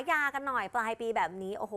ายากันหน่อยปลายปีแบบนี้ โอ้โห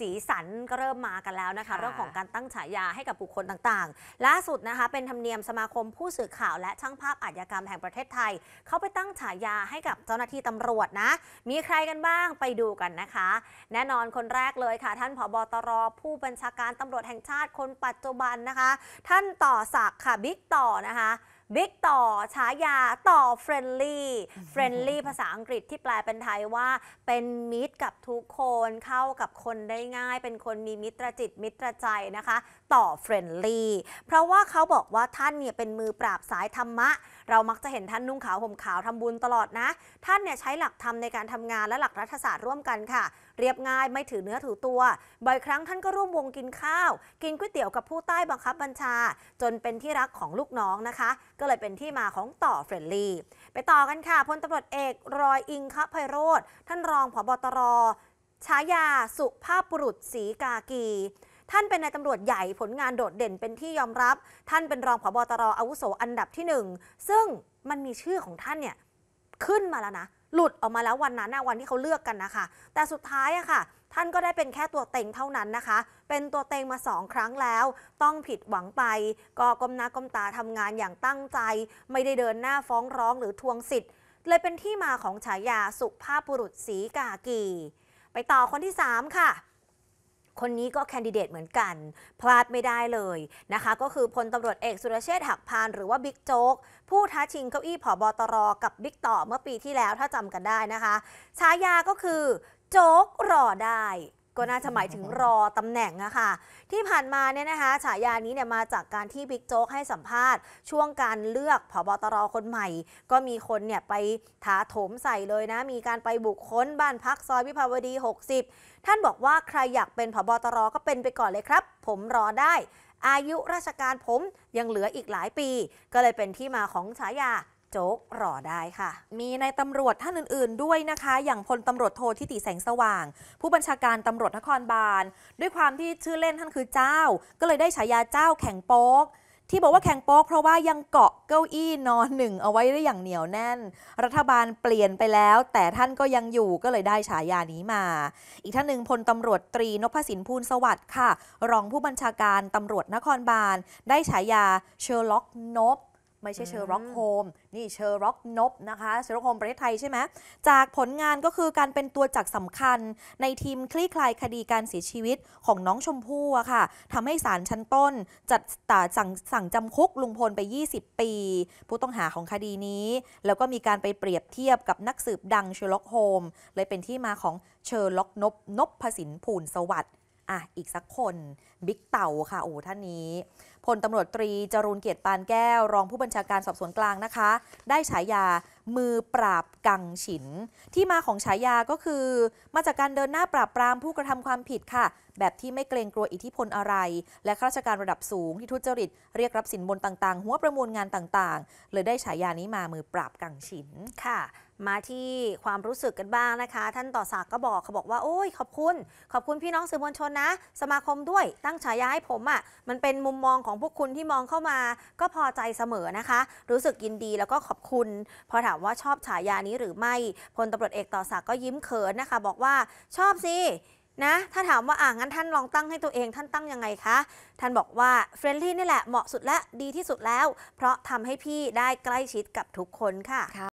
สีสันก็เริ่มมากันแล้วนะคะ เรื่องของการตั้งฉายาให้กับบุคคลต่าง ๆ ล่าสุดนะคะ เป็นธรรมเนียมสมาคมผู้สื่อข่าวและช่างภาพอาชญากรรมแห่งประเทศไทย เขาไปตั้งฉายาให้กับเจ้าหน้าที่ตำรวจนะ มีใครกันบ้างไปดูกันนะคะ แน่นอนคนแรกเลยค่ะ ท่านผบตรผู้บัญชาการตำรวจแห่งชาติคนปัจจุบันนะคะ ท่านต่อศักดิ์ค่ะบิ๊กต่อนะคะบิ๊กต่อฉายาต่อเฟรนลี่เฟรนลี่ภาษาอังกฤษที่แปลเป็นไทยว่า เป็นมิตรกับทุกคนเข้ากับคนได้ง่าย เป็นคนมีมิตรจิตมิตรใจนะคะ ต่อเฟรนลี่เพราะว่าเขาบอกว่าท่านเนี่ยเป็นมือปราบสายธรรมะ เรามักจะเห็นท่านนุ่งขาวห่มขาวทำบุญตลอดนะ ท่านเนี่ยใช้หลักธรรมในการทำงานและหลักรัฐศาสตร์ร่วมกันค่ะ เรียบง่ายไม่ถือเนื้อถือตัว บ่อยครั้งท่านก็ร่วมวงกินข้าว กินก๋วยเตี๋ยวกับผู้ใต้บังคับบัญชา จนเป็นที่รักของลูกน้องนะคะก็เลยเป็นที่มาของต่อเฟรนลี่ไปต่อกันค่ะพลตำรวจเอกรอยอิงคะไพโรธท่านรองผบตรฉายาสุภาพบุรุษสีกากีท่านเป็นนายตำรวจใหญ่ผลงานโดดเด่นเป็นที่ยอมรับ ท่านเป็นรองผบตรอาวุโสอันดับที่หนึ่งซึ่งมันมีชื่อของท่านเนี่ยขึ้นมาแล้วนะหลุดออกมาแล้ววันนั้นวันที่เขาเลือกกันนะคะแต่สุดท้ายอะค่ะท่านก็ได้เป็นแค่ตัวเต็งเท่านั้นนะคะ เป็นตัวเต็งมาสองครั้งแล้ว ต้องผิดหวังไป ก็ก้มหน้าก้มตาทำงานอย่างตั้งใจ ไม่ได้เดินหน้าฟ้องร้องหรือทวงสิทธิ์ เลยเป็นที่มาของฉายาสุภาพบุรุษสีกากีไปต่อคนที่ 3 ค่ะ คนนี้ก็แคนดิเดตเหมือนกัน พลาดไม่ได้เลยนะคะ ก็คือพลตำรวจเอกสุรเชษฐ์หักพานหรือว่าบิ๊กโจ๊ก ผู้ท้าชิงเก้าอี้ผอบอตรกับบิ๊กต่อเมื่อปีที่แล้วถ้าจำกันได้นะคะ ฉายาก็คือโจ๊กรอได้ ก็น่าจะหมายถึงรอตำแหน่งอะค่ะที่ผ่านมาเนี่ยนะคะฉายานี้เนี่ยมาจากการที่บิ๊กโจ๊กให้สัมภาษณ์ช่วงการเลือกผบตรคนใหม่ ก็มีคนเนี่ยไปถาถมใส่เลยนะ มีการไปบุคคลบ้านพักซอยวิภาวดี 60 ท่านบอกว่าใครอยากเป็นผบตรก็เป็นไปก่อนเลยครับ ผมรอได้ อายุราชการผมยังเหลืออีกหลายปี ก็เลยเป็นที่มาของฉายาโจ๊กรอได้ค่ะ มีในตำรวจท่านอื่น ๆด้วยนะคะ อย่างพลตำรวจโททิติแสงสว่าง ผู้บัญชาการตำรวจนครบาล ด้วยความที่ชื่อเล่นท่านคือเจ้า ก็เลยได้ฉายาเจ้าแข่งโป๊ก ที่บอกว่าแข่งโป๊กเพราะว่ายังเกาะเก้าอี้นอนหนึ่งเอาไว้ได้อย่างเหนียวแน่น รัฐบาลเปลี่ยนไปแล้ว แต่ท่านก็ยังอยู่ก็เลยได้ฉายานี้มา อีกท่านหนึ่งพลตำรวจตรีนพสินพูลสวัสดิ์ค่ะ รองผู้บัญชาการตำรวจนครบาล ได้ฉายาเชอร์ล็อกนพไม่ใช่เชอร์ร็อกโฮม นี่เชอร์ร็อกนบนะคะ เชอร์ร็อกโฮมประเทศไทยใช่ไหมจากผลงานก็คือการเป็นตัวจักสำคัญในทีมคลี่คลายคดีการเสียชีวิตของน้องชมพู่อะค่ะทำให้ศาลชั้นต้นจัดสั่งสั่งจำคุกลุงพลไป 20 ปี ผู้ต้องหาของคดีนี้ แล้วก็มีการไปเปรียบเทียบกับนักสืบดังเชอร์ร็อกโฮมเลยเป็นที่มาของเชอร์ล็อกนบนบพสินผูนสวัสด์อ่ะอีกสักคนบิ๊กเต่าค่ะ โอ้ ท่านนี้พลตำรวจตรีจรูนเกียรติปานแก้ว รองผู้บัญชาการสอบสวนกลางนะคะ ได้ฉายามือปราบกังฉิน ที่มาของฉายาก็คือ มาจากการเดินหน้าปราบปรามผู้กระทำความผิดค่ะแบบที่ไม่เกรงกลัวอิทธิพลอะไร และข้าราชการระดับสูงที่ทุจริต เรียกรับสินบนต่างๆ หัวประมูลงานต่าง ๆ เลยได้ฉายานี้มามือปราบกังฉินค่ะ มาที่ความรู้สึกกันบ้างนะคะ ท่านต่อศักก็บอกเขาบอกว่าโอ้ยขอบคุณ ขอบคุณพี่น้องสื่อมวลชนนะ สมาคมด้วยตั้งฉายาให้ผมอะ่ะ มันเป็นมุมมองของพวกคุณที่มองเข้ามาก็พอใจเสมอนะคะ รู้สึกยินดีแล้วก็ขอบคุณ พอถามว่าชอบฉายานี้หรือไม่พลตำรวจเอกต่อศักก็ยิ้มเขินนะคะ บอกว่าชอบสินะถ้าถามว่าอ่างั้นท่านลองตั้งให้ตัวเองท่านตั้งยังไงคะ ท่านบอกว่าเฟรนลี่นี่แหละเหมาะสุดและดีที่สุดแล้ว เพราะทำให้พี่ได้ใกล้ชิดกับทุกคนค่ะ